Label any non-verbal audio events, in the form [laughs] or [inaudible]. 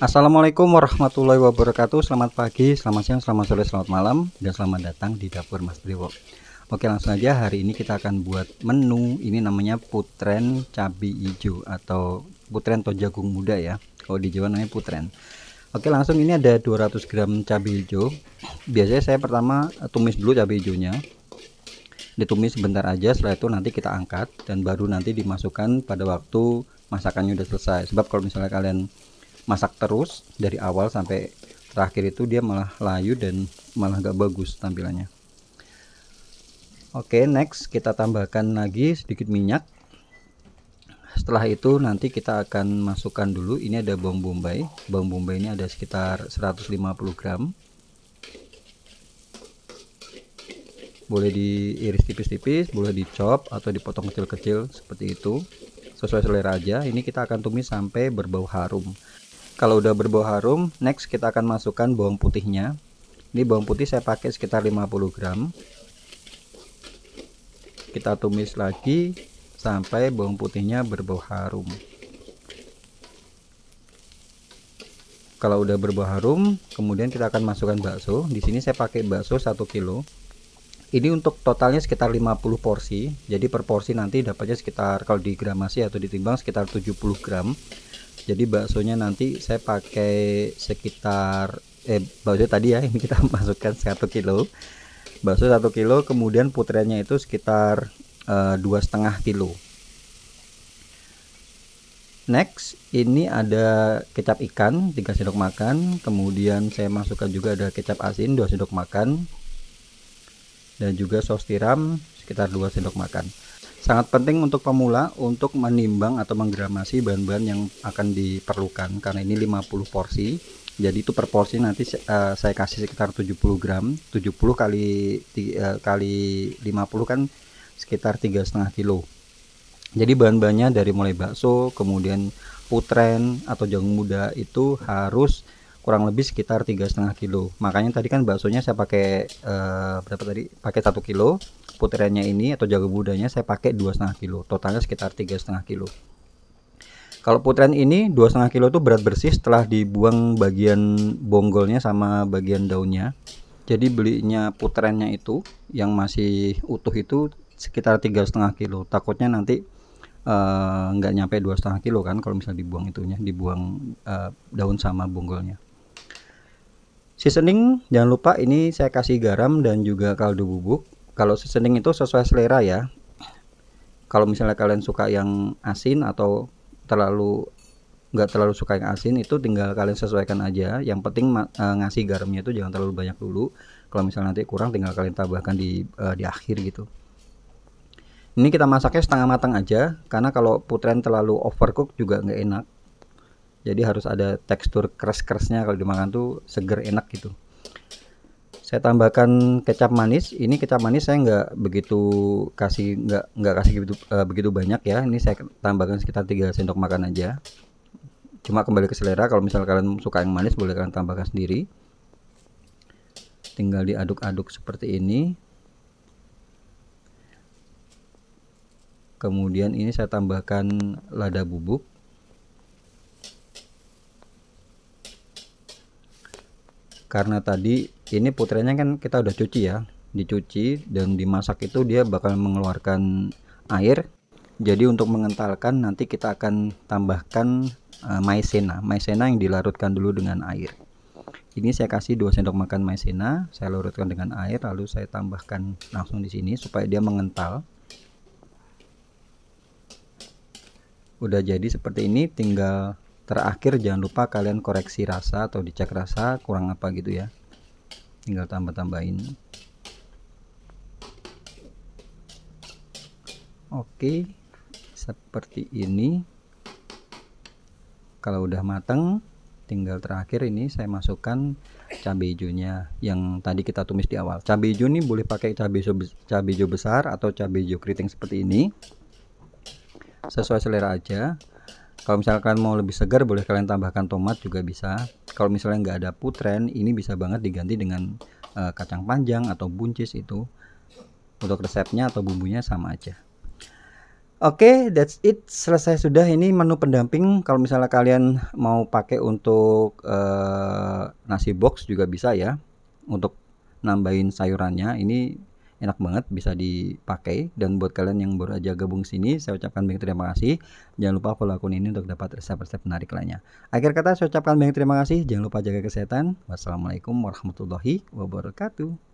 Assalamualaikum warahmatullahi wabarakatuh Selamat pagi, selamat siang, selamat sore, selamat malam Dan selamat datang di dapur Mas Priwo Oke langsung aja hari ini kita akan buat menu Ini namanya putren cabai hijau Atau putren atau jagung muda ya Kalau di Jawa namanya putren Oke langsung ini ada 200 gram cabai hijau Biasanya saya pertama tumis dulu cabai hijaunya ditumis sebentar aja setelah itu nanti kita angkat dan baru nanti dimasukkan pada waktu masakannya udah selesai sebab kalau misalnya kalian masak terus dari awal sampai terakhir itu dia malah layu dan malah gak bagus tampilannya oke next kita tambahkan lagi sedikit minyak setelah itu nanti kita akan masukkan dulu ini ada bawang bombay bawang bombay ini ada sekitar 150 gram boleh diiris tipis-tipis boleh dicop atau dipotong kecil-kecil seperti itu sesuai selera aja ini kita akan tumis sampai berbau harum kalau udah berbau harum, next kita akan masukkan bawang putihnya. Ini bawang putih saya pakai sekitar 50 gram. Kita tumis lagi sampai bawang putihnya berbau harum. Kalau udah berbau harum, kemudian kita akan masukkan bakso. Di sini saya pakai bakso 1 kilo ini untuk totalnya sekitar 50 porsi jadi per porsi nanti dapatnya sekitar kalau di gramasi atau ditimbang sekitar 70 gram jadi baksonya nanti saya pakai sekitar eh bakso tadi ya ini [laughs] kita masukkan satu kilo bakso satu kilo kemudian putriannya itu sekitar eh, dua setengah kilo next ini ada kecap ikan 3 sendok makan kemudian saya masukkan juga ada kecap asin 2 sendok makan dan juga saus tiram sekitar 2 sendok makan Sangat penting untuk pemula untuk menimbang atau menggramasi bahan-bahan yang akan diperlukan karena ini 50 porsi. Jadi itu per porsi nanti uh, saya kasih sekitar 70 gram. 70 kali uh, kali 50 kan sekitar tiga setengah kilo. Jadi bahan-bahannya dari mulai bakso, kemudian putren atau jagung muda itu harus kurang lebih sekitar tiga setengah kilo. Makanya tadi kan baksonya saya pakai uh, berapa tadi? Pakai satu kilo putriannya ini atau jago budanya saya pakai dua setengah kilo totalnya sekitar tiga setengah kilo kalau putren ini dua setengah kilo itu berat bersih setelah dibuang bagian bonggolnya sama bagian daunnya jadi belinya putrennya itu yang masih utuh itu sekitar tiga setengah kilo takutnya nanti eh, nggak uh, nyampe dua setengah kilo kan kalau misalnya dibuang itunya dibuang uh, daun sama bonggolnya seasoning jangan lupa ini saya kasih garam dan juga kaldu bubuk kalau seasoning itu sesuai selera ya kalau misalnya kalian suka yang asin atau terlalu nggak terlalu suka yang asin itu tinggal kalian sesuaikan aja yang penting uh, ngasih garamnya itu jangan terlalu banyak dulu kalau misalnya nanti kurang tinggal kalian tambahkan di uh, di akhir gitu ini kita masaknya setengah matang aja karena kalau putren terlalu overcook juga nggak enak jadi harus ada tekstur keras-kerasnya kalau dimakan tuh seger enak gitu saya tambahkan kecap manis ini kecap manis saya nggak begitu kasih nggak nggak kasih begitu uh, e, begitu banyak ya ini saya tambahkan sekitar 3 sendok makan aja cuma kembali ke selera kalau misal kalian suka yang manis boleh kalian tambahkan sendiri tinggal diaduk-aduk seperti ini kemudian ini saya tambahkan lada bubuk karena tadi ini putranya kan kita udah cuci ya dicuci dan dimasak itu dia bakal mengeluarkan air jadi untuk mengentalkan nanti kita akan tambahkan eh, maizena maizena yang dilarutkan dulu dengan air ini saya kasih 2 sendok makan maizena saya larutkan dengan air lalu saya tambahkan langsung di sini supaya dia mengental udah jadi seperti ini tinggal terakhir jangan lupa kalian koreksi rasa atau dicek rasa kurang apa gitu ya tinggal tambah-tambahin oke seperti ini kalau udah mateng tinggal terakhir ini saya masukkan cabai hijaunya yang tadi kita tumis di awal cabai hijau ini boleh pakai cabai hijau, cabai hijau besar atau cabai hijau keriting seperti ini sesuai selera aja kalau misalkan mau lebih segar boleh kalian tambahkan tomat juga bisa. Kalau misalnya nggak ada putren ini bisa banget diganti dengan uh, kacang panjang atau buncis itu. Untuk resepnya atau bumbunya sama aja. Oke, okay, that's it. Selesai sudah ini menu pendamping. Kalau misalnya kalian mau pakai untuk uh, nasi box juga bisa ya. Untuk nambahin sayurannya. Ini enak banget bisa dipakai dan buat kalian yang baru aja gabung sini saya ucapkan banyak terima kasih jangan lupa follow akun ini untuk dapat resep-resep menarik lainnya akhir kata saya ucapkan banyak terima kasih jangan lupa jaga kesehatan wassalamualaikum warahmatullahi wabarakatuh